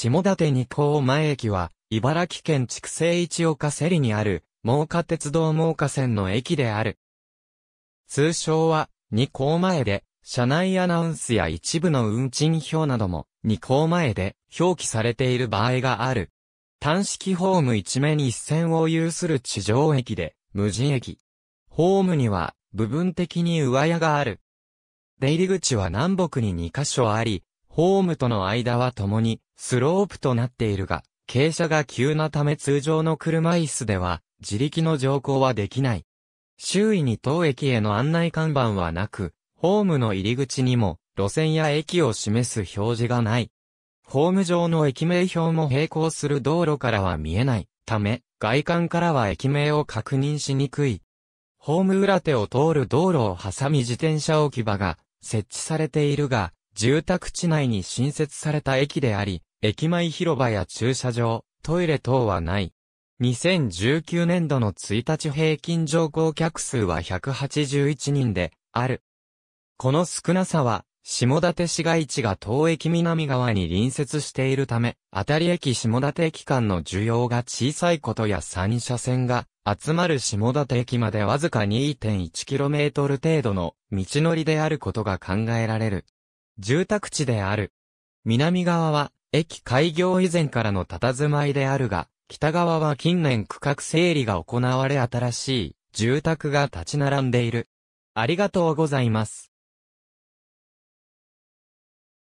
下館二高前駅は、茨城県筑西市岡セリにある、真岡鉄道真岡線の駅である。通称は、二高前で、車内アナウンスや一部の運賃表なども、二高前で表記されている場合がある。単式ホーム一面一線を有する地上駅で、無人駅。ホームには、部分的に上屋がある。出入り口は南北に2カ所あり、ホームとの間は共にスロープとなっているが、傾斜が急なため通常の車椅子では自力の乗降はできない。周囲に当駅への案内看板はなく、ホームの入り口にも路線や駅を示す表示がない。ホーム上の駅名表も並行する道路からは見えないため、外観からは駅名を確認しにくい。ホーム裏手を通る道路を挟み自転車置き場が設置されているが、住宅地内に新設された駅であり、駅前広場や駐車場、トイレ等はない。2019年度の1日平均乗降客数は181人で、ある。この少なさは、下館市街地が東駅南側に隣接しているため、当たり駅下館駅間の需要が小さいことや3車線が集まる下館駅までわずか 2.1km 程度の道のりであることが考えられる。住宅地である。南側は、駅開業以前からの佇まいであるが、北側は近年区画整理が行われ新しい住宅が立ち並んでいる。ありがとうございます。